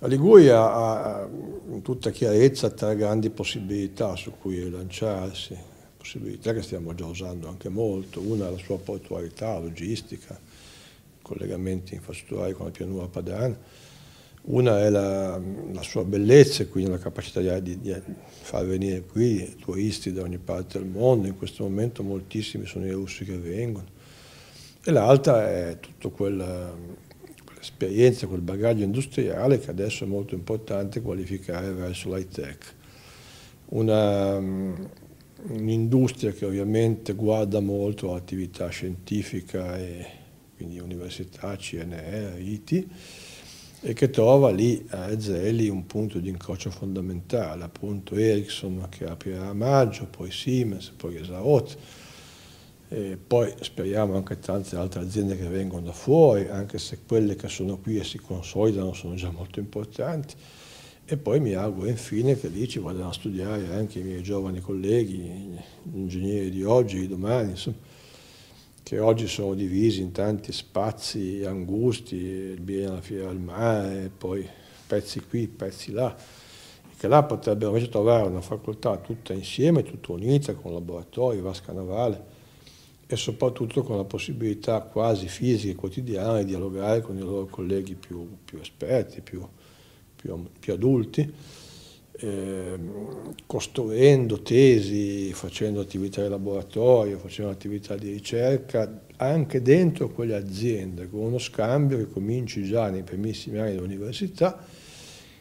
La Liguria ha in tutta chiarezza tre grandi possibilità su cui lanciarsi, possibilità che stiamo già usando anche molto. Una è la sua portualità, logistica, collegamenti infrastrutturali con la pianura padana. Una è la, la sua bellezza e quindi la capacità di, di far venire qui turisti da ogni parte del mondo. In questo momento moltissimi sono i russi che vengono e l'altra è tutta quella, quell'esperienza, quel bagaglio industriale che adesso è molto importante qualificare verso l'high tech. Mm, un'industria che ovviamente guarda molto attività scientifica e quindi università, CNR, IT, e che trova lì a Ezeli un punto di incrocio fondamentale, appunto Ericsson che aprirà a maggio, poi Siemens, poi Esaot, e poi speriamo anche tante altre aziende che vengono da fuori, anche se quelle che sono qui e si consolidano sono già molto importanti. E poi mi auguro infine che lì ci vadano a studiare anche i miei giovani colleghi, gli ingegneri di oggi, e di domani, insomma, che oggi sono divisi in tanti spazi angusti, il biennio alla fiera del mare, poi pezzi qui, pezzi là, che là potrebbero invece trovare una facoltà tutta insieme, tutta unita, con laboratori, vasca navale, e soprattutto con la possibilità quasi fisica e quotidiana di dialogare con i loro colleghi più, più esperti, più, più, più adulti, eh, costruendo tesi, facendo attività di laboratorio, facendo attività di ricerca, anche dentro quelle aziende, con uno scambio che cominci già nei primissimi anni dell'università,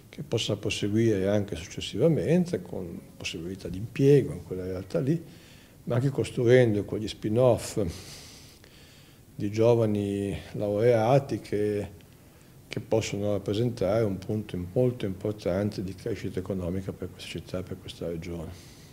che possa proseguire anche successivamente, con possibilità di impiego in quella realtà lì, ma anche costruendo con gli spin-off di giovani laureati che, che, possono rappresentare un punto molto importante di crescita economica per questa città, per questa regione.